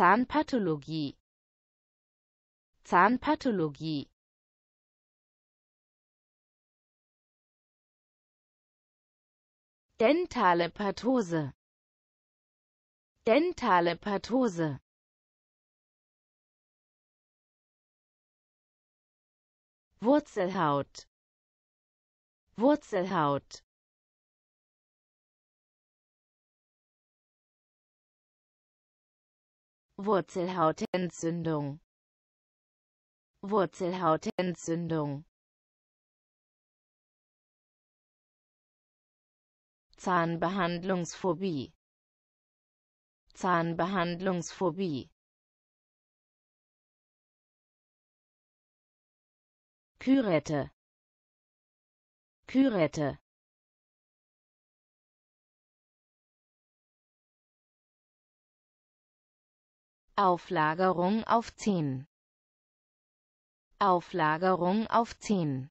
Zahnpathologie Zahnpathologie Dentale Pathose Dentale Pathose Wurzelhaut Wurzelhaut Wurzelhautentzündung Wurzelhautentzündung Zahnbehandlungsphobie Zahnbehandlungsphobie Kürette Kürette Auflagerung auf 10 Auflagerung auf 10